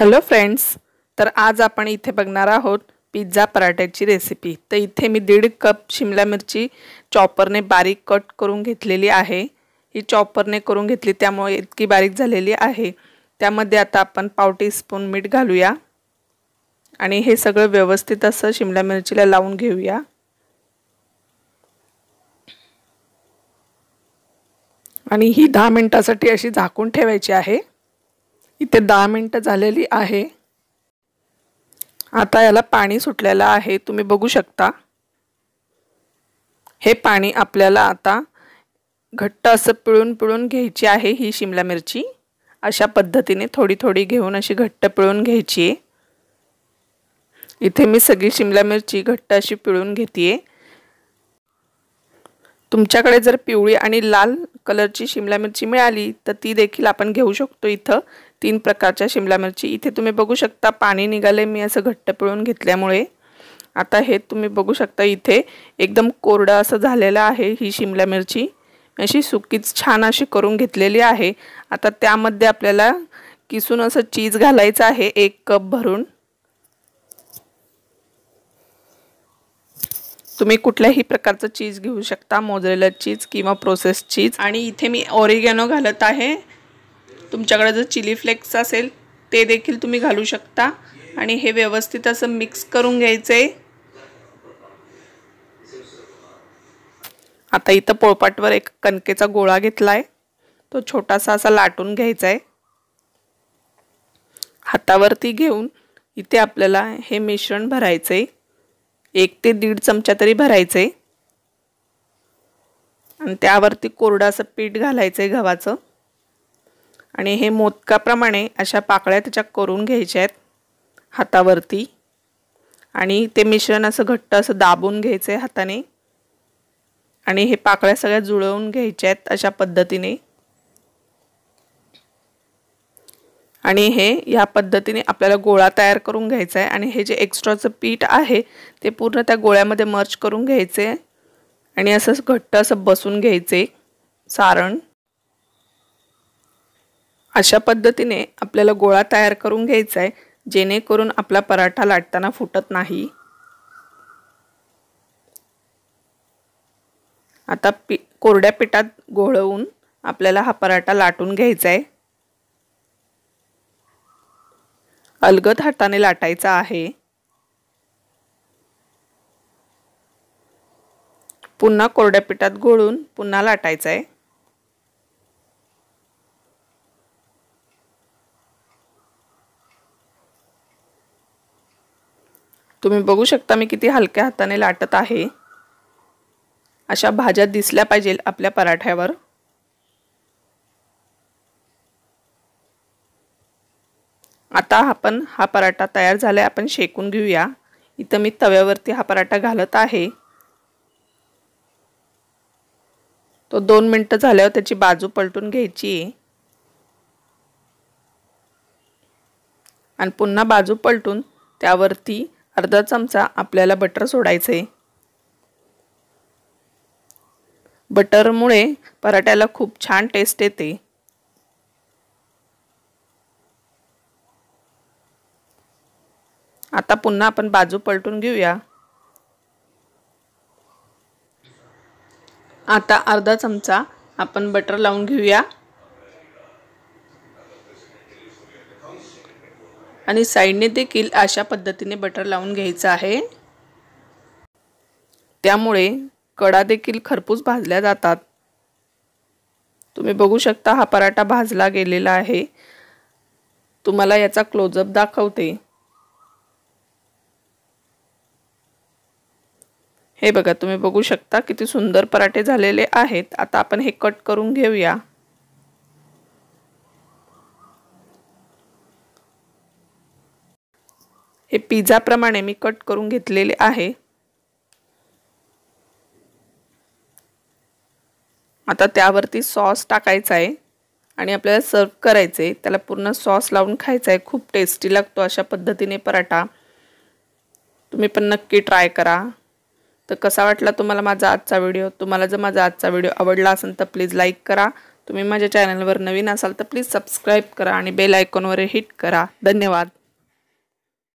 hello friends तर आज आपण इथे बघणार आहोत पिझ्झा पराठ्याची रेसिपी तर इथे मी दीड कप शिमला मिरची चॉपरने बारीक कट करून घेतलेली आहे ही चॉपरने करून घेतली त्यामुळे इतकी बारीक झालेली आहे त्यामध्ये आता आपण पाव स्पून मीठ घालूया आणि हे सगळं व्यवस्थित असं शिमला मिरचीला लावून घेऊया आणि ही दहा मिनटासाठी अशी झाकून ठेवायची आहे इथे दहा मिनटं झालेली आहे आता याला पाणी सुटलेलं आहे तुम्ही बघू शकता हे पाणी आपल्याला आता घट्ट असं पिळून पिळून घ्यायची आहे ही शिमला मिरची अशा पद्धतीने थोडी थोडी घेऊन अशी घट्ट पिळून घ्यायची आहे इथे मी सगळी शिमला मिरची घट्ट अशी पिळून घेते तुमच्याकडे जर पिवळी आणि लाल कलरची शिमला मिरची मिळाली तर ती देखील आपण घेऊ शकतो इथं तीन प्रकारच्या शिमला मिरची इथे तुम्ही बघू शकता पाणी निघाले मी असं घट्ट पिळून घेतल्यामुळे आता हे तुम्ही बघू शकता इथे एकदम कोरडं असं झालेलं आहे ही शिमला मिरची अशी सुकीच छान अशी करून घेतलेली आहे आता त्यामध्ये आपल्याला किसून असं चीज घालायचं आहे एक कप भरून तुम्ही कुठल्याही प्रकारचं चीज घेऊ शकता मोजरेला चीज किंवा प्रोसेस चीज आणि इथे मी ऑरिगॅनो घालत आहे तुमच्याकडे जर चिली फ्लेक्स असेल ते देखील तुम्ही घालू शकता आणि हे व्यवस्थित असं मिक्स करून घ्यायचं आहे आता इथं पोळपाटवर एक कणकेचा गोळा घेतला आहे तो छोटासा असा लाटून घ्यायचा आहे हातावरती घेऊन इथे आपल्याला हे मिश्रण भरायचं आहे एक ते दीड चमचा तरी भरायचे आणि त्यावरती कोरडं असं पीठ घालायचं आहे गव्हाचं आणि हे मोदकाप्रमाणे अशा पाकळ्या त्याच्या करून घ्यायच्या आहेत हातावरती आणि ते मिश्रण असं घट्ट असं दाबून घ्यायचं आहे हाताने आणि हे पाकळ्या सगळ्या जुळवून घ्यायच्या आहेत अशा पद्धतीने आणि हे या पद्धतीने आपल्याला गोळा तयार करून घ्यायचा आहे आणि हे जे एक्स्ट्राचं पीठ आहे ते पूर्ण त्या गोळ्यामध्ये मर्च करून घ्यायचे आणि असं घट्ट असं बसून घ्यायचे सारण अशा पद्धतीने आपल्याला गोळा तयार करून घ्यायचा आहे जेणेकरून आपला पराठा लाटताना फुटत नाही आता पी कोरड्या पिठात गोळवून आपल्याला हा पराठा लाटून घ्यायचा आहे अलगद हाताने लाटायचा आहे पुन्हा कोरड्या पिठात घोळून पुन्हा लाटायचं आहे तुम्ही बघू शकता मी किती हलक्या हाताने लाटत आहे अशा भाज्या दिसल्या पाहिजे आपल्या पराठ्यावर आता आपण हा पराठा तयार झाला आपण शेकून घेऊया इथं मी तव्यावरती हा पराठा घालत आहे तो दोन मिनटं झाल्यावर त्याची बाजू पलटून घ्यायची आहे आणि पुन्हा बाजू पलटून त्यावरती अर्धा चमचा आपल्याला बटर सोडायचं आहे बटरमुळे पराठ्याला खूप छान टेस्ट येते आता पुन्हा आपण बाजू पलटून घेऊया आता अर्धा चमचा आपण बटर लावून घेऊया आणि साईडने देखील अशा पद्धतीने बटर लावून घ्यायचं आहे त्यामुळे कडा देखील खरपूस भाजल्या जातात तुम्ही बघू शकता हा पराठा भाजला गेलेला आहे तुम्हाला याचा क्लोजअप दाखवते हे बघा तुम्ही बघू शकता किती सुंदर पराठे झालेले आहेत आता आपण हे कट करून घेऊया हे पिझाप्रमाणे मी कट करून घेतलेले आहे आता त्यावरती सॉस टाकायचा आहे आणि आपल्याला सर्व करायचे आहे त्याला पूर्ण सॉस लावून खायचा आहे खूप टेस्टी लागतो अशा पद्धतीने पराठा तुम्ही पण नक्की ट्राय करा तर कसा वाटला तुम्हाला माझा आजचा व्हिडिओ तुम्हाला जर माझा आजचा व्हिडिओ आवडला असेल तर प्लीज लाईक करा तुम्ही माझ्या चॅनलवर नवीन असाल तर प्लीज सबस्क्राईब करा आणि बेल आयकॉनवर हिट करा धन्यवाद